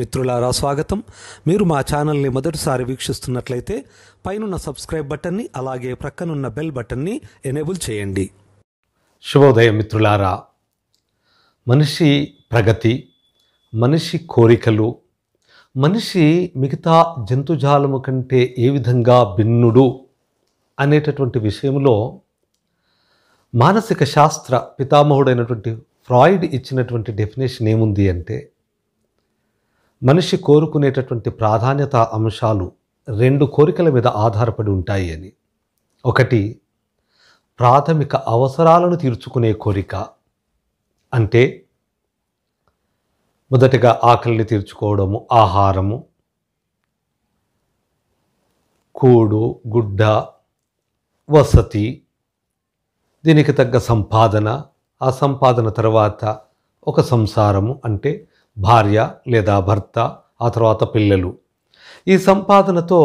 మిత్రులారా స్వాగతం మీరు మా ఛానల్ని మొదటిసారి వీక్షిస్తున్నట్లయితే పైనున్న సబ్స్క్రైబ్ బటన్ని అలాగే ప్రక్కనున్న బెల్ బటన్ని ఎనేబుల్ చేయండి శుభోదయం మిత్రులారా మనిషి ప్రగతి మనిషి కోరికలు మనిషి మిగతా జంతుజాలము కంటే ఏ విధంగా భిన్నుడు అనేటటువంటి విషయంలో మానసిక శాస్త్ర పితామహుడైనటువంటి ఫ్రాయిడ్ ఇచ్చినటువంటి డెఫినేషన్ ఏముంది అంటే మనిషి కోరుకునేటటువంటి ప్రాధాన్యత అంశాలు రెండు కోరికల మీద ఆధారపడి ఉంటాయి అని ఒకటి ప్రాథమిక అవసరాలను తీర్చుకునే కోరిక అంటే మొదటగా ఆకలిని తీర్చుకోవడము ఆహారము కూడు గుడ్డ వసతి దీనికి తగ్గ సంపాదన ఆ సంపాదన తర్వాత ఒక సంసారము అంటే భార్య లేదా భర్త ఆ తర్వాత పిల్లలు ఈ సంపాదనతో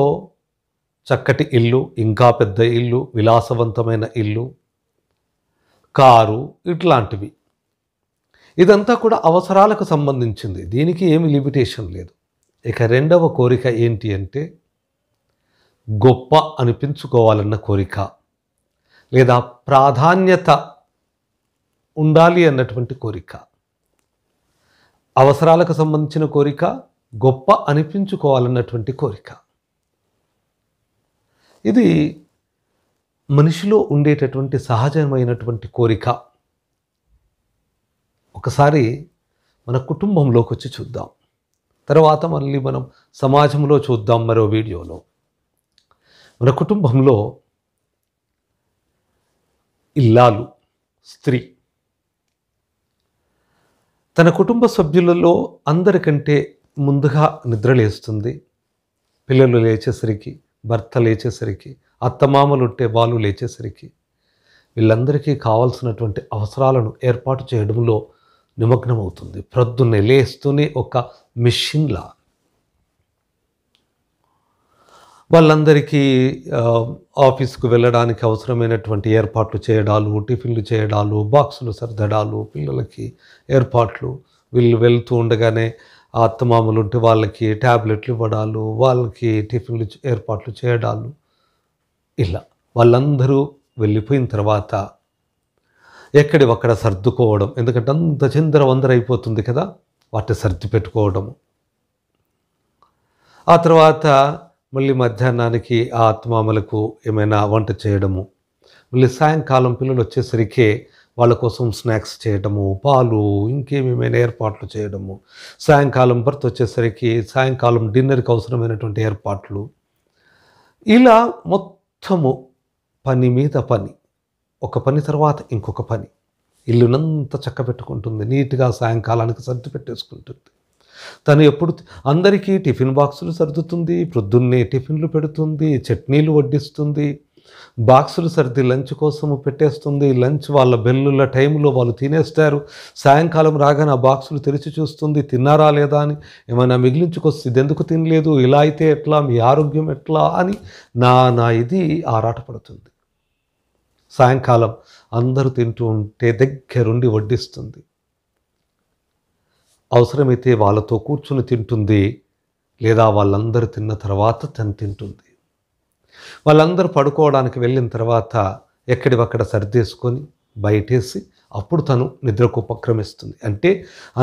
చక్కటి ఇల్లు ఇంకా పెద్ద ఇల్లు విలాసవంతమైన ఇల్లు కారు ఇట్లాంటివి ఇదంతా కూడా అవసరాలకు సంబంధించింది దీనికి ఏమి లిమిటేషన్ లేదు ఇక రెండవ కోరిక ఏంటి అంటే గొప్ప అనిపించుకోవాలన్న కోరిక లేదా ప్రాధాన్యత ఉండాలి అన్నటువంటి కోరిక అవసరాలకు సంబంధించిన కోరిక గొప్ప అనిపించుకోవాలన్నటువంటి కోరిక ఇది మనిషిలో ఉండేటటువంటి సహజమైనటువంటి కోరిక ఒకసారి మన కుటుంబంలోకి వచ్చి చూద్దాం తర్వాత మళ్ళీ మనం సమాజంలో చూద్దాం మరో వీడియోలో మన కుటుంబంలో ఇల్లాలు స్త్రీ తన కుటుంబ సభ్యులలో అందరికంటే ముందుగా నిద్రలేస్తుంది పిల్లలు లేచేసరికి భర్త లేచేసరికి అత్తమామలు ఉంటే వాళ్ళు లేచేసరికి వీళ్ళందరికీ కావాల్సినటువంటి అవసరాలను ఏర్పాటు చేయడంలో నిమగ్నమవుతుంది ప్రొద్దున్నే లేస్తూనే ఒక మిషిన్లా వాళ్ళందరికీ ఆఫీస్కు వెళ్ళడానికి అవసరమైనటువంటి ఏర్పాట్లు చేయడాలు టిఫిన్లు చేయడాలు బాక్సులు సర్దడాలు పిల్లలకి ఏర్పాట్లు వీళ్ళు వెళ్తూ ఉండగానే అత్తమామలు ఉంటే వాళ్ళకి ట్యాబ్లెట్లు ఇవ్వడాలు వాళ్ళకి టిఫిన్లు ఏర్పాట్లు చేయడాలు ఇలా వాళ్ళందరూ వెళ్ళిపోయిన తర్వాత ఎక్కడి ఒక్కడ సర్దుకోవడం ఎందుకంటే అంత చిందర వందర అయిపోతుంది కదా వాటిని సర్ది పెట్టుకోవడము ఆ తర్వాత మళ్ళీ మధ్యాహ్నానికి ఆ ఆత్మామలకు ఏమైనా వంట చేయడము మళ్ళీ సాయంకాలం పిల్లలు వచ్చేసరికి వాళ్ళ కోసం స్నాక్స్ చేయడము పాలు ఇంకేమేమైనా ఏర్పాట్లు చేయడము సాయంకాలం భర్త్ వచ్చేసరికి సాయంకాలం డిన్నర్కి అవసరమైనటువంటి ఏర్పాట్లు ఇలా మొత్తము పని మీద పని ఒక పని తర్వాత ఇంకొక పని ఇల్లునంతా చక్క పెట్టుకుంటుంది నీట్గా సాయంకాలానికి సర్ది పెట్టేసుకుంటుంది తను ఎప్పుడు అందరికీ టిఫిన్ బాక్సులు సర్దుతుంది ప్రొద్దున్నే టిఫిన్లు పెడుతుంది చట్నీలు వడ్డిస్తుంది బాక్సులు సర్ది లంచ్ కోసము పెట్టేస్తుంది లంచ్ వాళ్ళ బెల్లుల టైంలో వాళ్ళు తినేస్తారు సాయంకాలం రాగానే ఆ బాక్సులు తెరిచి చూస్తుంది తిన్నారా లేదా అని ఏమైనా మిగిలించుకొస్తుంది ఎందుకు తినలేదు ఇలా అయితే ఎట్లా మీ ఆరోగ్యం ఎట్లా అని నా నా ఇది ఆరాటపడుతుంది సాయంకాలం అందరూ తింటూ ఉంటే దగ్గరుండి వడ్డిస్తుంది అవసరమైతే వాళ్ళతో కూర్చుని తింటుంది లేదా వాళ్ళందరూ తిన్న తర్వాత తను తింటుంది వాళ్ళందరూ పడుకోవడానికి వెళ్ళిన తర్వాత ఎక్కడివక్కడ సర్దేసుకొని బయటేసి అప్పుడు తను నిద్రకు ఉపక్రమిస్తుంది అంటే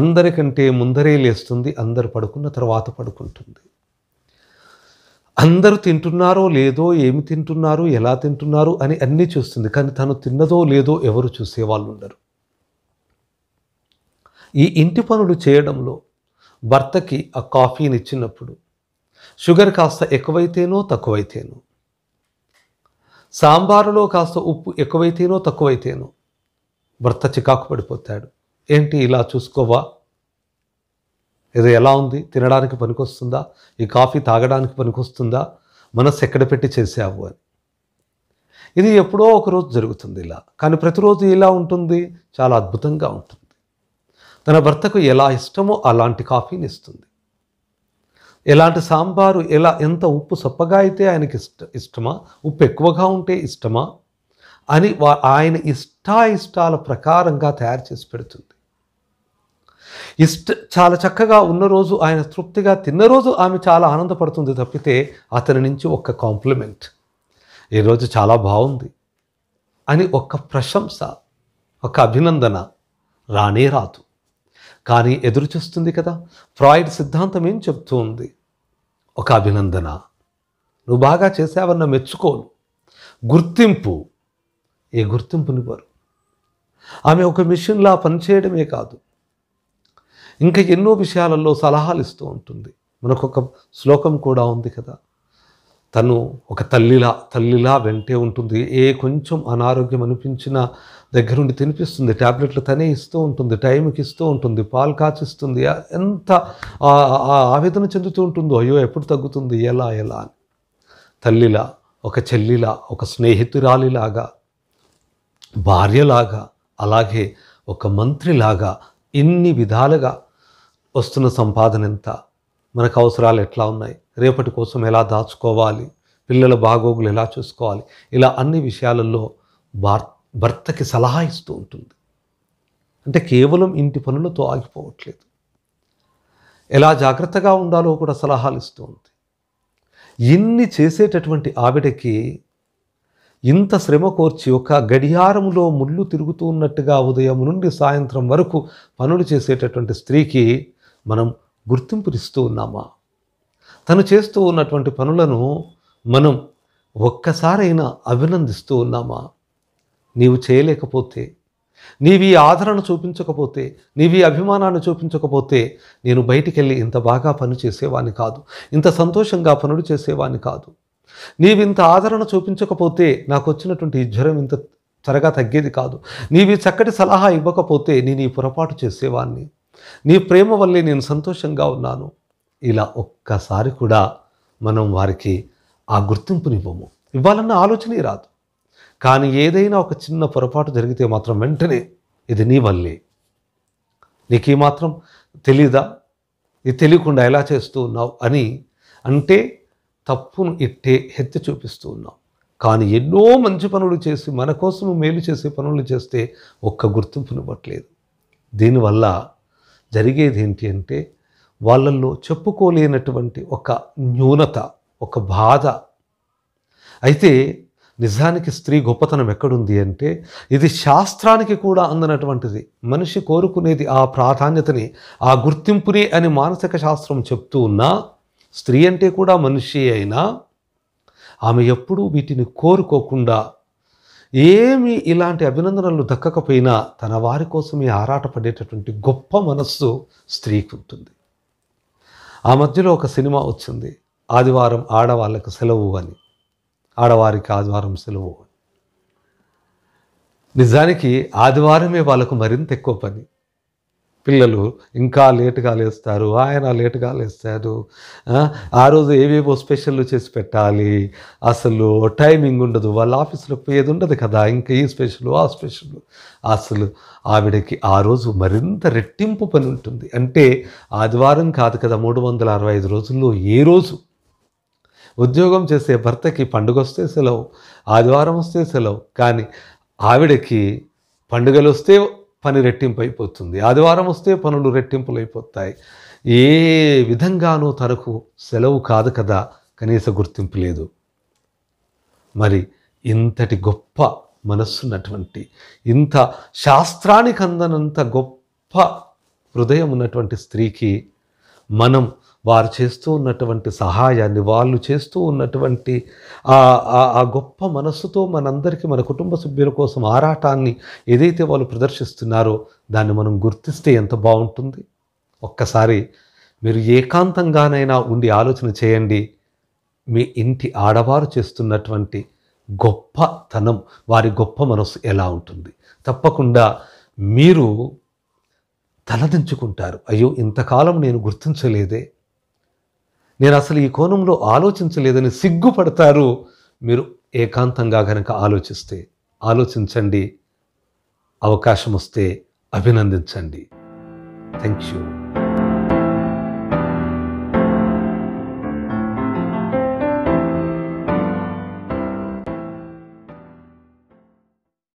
అందరికంటే ముందరే లేస్తుంది అందరు పడుకున్న తర్వాత పడుకుంటుంది అందరూ తింటున్నారో లేదో ఏమి తింటున్నారు ఎలా తింటున్నారు అని అన్నీ చూస్తుంది కానీ తను తిన్నదో లేదో ఎవరు చూసేవాళ్ళు ఉండరు ఈ ఇంటి పనులు చేయడంలో భర్తకి ఆ కాఫీని ఇచ్చినప్పుడు షుగర్ కాస్త ఎక్కువైతేనో తక్కువైతేనో సాంబారులో కాస్త ఉప్పు ఎక్కువైతేనో తక్కువైతేనో భర్త చికాకు పడిపోతాడు ఏంటి ఇలా చూసుకోవా ఇది ఎలా ఉంది తినడానికి పనికొస్తుందా ఈ కాఫీ తాగడానికి పనికొస్తుందా మనస్సు ఎక్కడ పెట్టి చేసావు అని ఇది ఎప్పుడో ఒకరోజు జరుగుతుంది ఇలా కానీ ప్రతిరోజు ఇలా ఉంటుంది చాలా అద్భుతంగా ఉంటుంది తన భర్తకు ఎలా ఇష్టమో అలాంటి కాఫీని ఇస్తుంది ఎలాంటి సాంబారు ఎలా ఎంత ఉప్పు సొప్పగా అయితే ఆయనకి ఇష్ట ఇష్టమా ఉప్పు ఎక్కువగా ఉంటే ఇష్టమా అని వా ఆయన ఇష్టాయిష్టాల ప్రకారంగా తయారు చేసి పెడుతుంది ఇష్ట చాలా చక్కగా ఉన్న రోజు ఆయన తృప్తిగా తిన్న రోజు ఆమె చాలా ఆనందపడుతుంది తప్పితే అతని నుంచి ఒక కాంప్లిమెంట్ ఈరోజు చాలా బాగుంది అని ఒక ప్రశంస ఒక అభినందన రానే రాదు కానీ చూస్తుంది కదా ఫ్రాయిడ్ సిద్ధాంతం ఏం చెప్తూ ఉంది ఒక అభినందన నువ్వు బాగా చేసావన్న మెచ్చుకోను గుర్తింపు ఏ గుర్తింపునివ్వరు ఆమె ఒక మిషన్లా పనిచేయడమే కాదు ఇంకా ఎన్నో విషయాలలో సలహాలు ఇస్తూ ఉంటుంది మనకొక శ్లోకం కూడా ఉంది కదా తను ఒక తల్లిలా తల్లిలా వెంటే ఉంటుంది ఏ కొంచెం అనారోగ్యం అనిపించినా దగ్గరుండి తినిపిస్తుంది ట్యాబ్లెట్లు తనే ఇస్తూ ఉంటుంది టైంకి ఇస్తూ ఉంటుంది పాలు కాచిస్తుంది ఎంత ఆవేదన చెందుతూ ఉంటుందో అయ్యో ఎప్పుడు తగ్గుతుంది ఎలా ఎలా అని తల్లిలా ఒక చెల్లిలా ఒక స్నేహితురాలిలాగా భార్యలాగా అలాగే ఒక మంత్రిలాగా ఇన్ని విధాలుగా వస్తున్న సంపాదన ఎంత మనకు అవసరాలు ఎట్లా ఉన్నాయి రేపటి కోసం ఎలా దాచుకోవాలి పిల్లల బాగోగులు ఎలా చూసుకోవాలి ఇలా అన్ని విషయాలలో భార్ భర్తకి సలహా ఇస్తూ ఉంటుంది అంటే కేవలం ఇంటి పనులతో ఆగిపోవట్లేదు ఎలా జాగ్రత్తగా ఉండాలో కూడా సలహాలు ఇస్తూ ఉంది ఇన్ని చేసేటటువంటి ఆవిడకి ఇంత శ్రమ కోర్చి ఒక గడియారంలో ముళ్ళు తిరుగుతూ ఉన్నట్టుగా ఉదయం నుండి సాయంత్రం వరకు పనులు చేసేటటువంటి స్త్రీకి మనం గుర్తింపునిస్తూ ఉన్నామా తను చేస్తూ ఉన్నటువంటి పనులను మనం ఒక్కసారైనా అభినందిస్తూ ఉన్నామా నీవు చేయలేకపోతే నీవి ఆదరణ చూపించకపోతే నీవి అభిమానాన్ని చూపించకపోతే నేను బయటికెళ్ళి ఇంత బాగా పని చేసేవాణ్ణి కాదు ఇంత సంతోషంగా పనులు చేసేవాణ్ణి కాదు నీవింత ఆదరణ చూపించకపోతే నాకు వచ్చినటువంటి జ్వరం ఇంత త్వరగా తగ్గేది కాదు నీవి చక్కటి సలహా ఇవ్వకపోతే నేను ఈ పొరపాటు చేసేవాణ్ణి నీ ప్రేమ వల్లే నేను సంతోషంగా ఉన్నాను ఇలా ఒక్కసారి కూడా మనం వారికి ఆ గుర్తింపునివ్వము ఇవ్వాలన్న ఆలోచనే రాదు కానీ ఏదైనా ఒక చిన్న పొరపాటు జరిగితే మాత్రం వెంటనే ఇది నీ వల్లే నీకు మాత్రం తెలీదా ఇది తెలియకుండా ఎలా చేస్తూ ఉన్నావు అని అంటే తప్పును ఇట్టే హెత్తి చూపిస్తూ ఉన్నావు కానీ ఎన్నో మంచి పనులు చేసి మన కోసం మేలు చేసే పనులు చేస్తే ఒక్క గుర్తింపునివ్వట్లేదు దీనివల్ల జరిగేది ఏంటి అంటే వాళ్ళల్లో చెప్పుకోలేనటువంటి ఒక న్యూనత ఒక బాధ అయితే నిజానికి స్త్రీ గొప్పతనం ఎక్కడుంది అంటే ఇది శాస్త్రానికి కూడా అందనటువంటిది మనిషి కోరుకునేది ఆ ప్రాధాన్యతని ఆ గుర్తింపుని అని మానసిక శాస్త్రం చెప్తూ ఉన్నా స్త్రీ అంటే కూడా మనిషి అయినా ఆమె ఎప్పుడూ వీటిని కోరుకోకుండా ఏమి ఇలాంటి అభినందనలు దక్కకపోయినా తన వారి కోసమే ఆరాటపడేటటువంటి గొప్ప మనస్సు స్త్రీకి ఉంటుంది ఆ మధ్యలో ఒక సినిమా వచ్చింది ఆదివారం ఆడవాళ్ళకు సెలవు అని ఆడవారికి ఆదివారం సెలవు నిజానికి ఆదివారమే వాళ్ళకు మరింత ఎక్కువ పని పిల్లలు ఇంకా లేటుగా లేస్తారు ఆయన లేటుగా లేస్తారు ఆ రోజు ఏవేవో స్పెషల్ చేసి పెట్టాలి అసలు టైమింగ్ ఉండదు వాళ్ళ ఆఫీసులో పోయేది ఉండదు కదా ఇంకా ఈ స్పెషల్ ఆ స్పెషల్ అసలు ఆవిడకి ఆ రోజు మరింత రెట్టింపు పని ఉంటుంది అంటే ఆదివారం కాదు కదా మూడు వందల అరవై ఐదు రోజుల్లో ఏ రోజు ఉద్యోగం చేసే భర్తకి పండుగ వస్తే సెలవు ఆదివారం వస్తే సెలవు కానీ ఆవిడకి పండుగలు వస్తే పని రెట్టింపు అయిపోతుంది ఆదివారం వస్తే పనులు రెట్టింపులు అయిపోతాయి ఏ విధంగానూ తనకు సెలవు కాదు కదా కనీస గుర్తింపు లేదు మరి ఇంతటి గొప్ప మనస్సున్నటువంటి ఇంత శాస్త్రానికి అందనంత గొప్ప హృదయం ఉన్నటువంటి స్త్రీకి మనం వారు చేస్తూ ఉన్నటువంటి సహాయాన్ని వాళ్ళు చేస్తూ ఉన్నటువంటి ఆ గొప్ప మనస్సుతో మనందరికీ మన కుటుంబ సభ్యుల కోసం ఆరాటాన్ని ఏదైతే వాళ్ళు ప్రదర్శిస్తున్నారో దాన్ని మనం గుర్తిస్తే ఎంత బాగుంటుంది ఒక్కసారి మీరు ఏకాంతంగానైనా ఉండి ఆలోచన చేయండి మీ ఇంటి ఆడవారు చేస్తున్నటువంటి గొప్పతనం వారి గొప్ప మనస్సు ఎలా ఉంటుంది తప్పకుండా మీరు తలదించుకుంటారు అయ్యో ఇంతకాలం నేను గుర్తించలేదే నేను అసలు ఈ కోణంలో ఆలోచించలేదని సిగ్గుపడతారు మీరు ఏకాంతంగా కనుక ఆలోచిస్తే ఆలోచించండి అవకాశం వస్తే అభినందించండి థ్యాంక్ యూ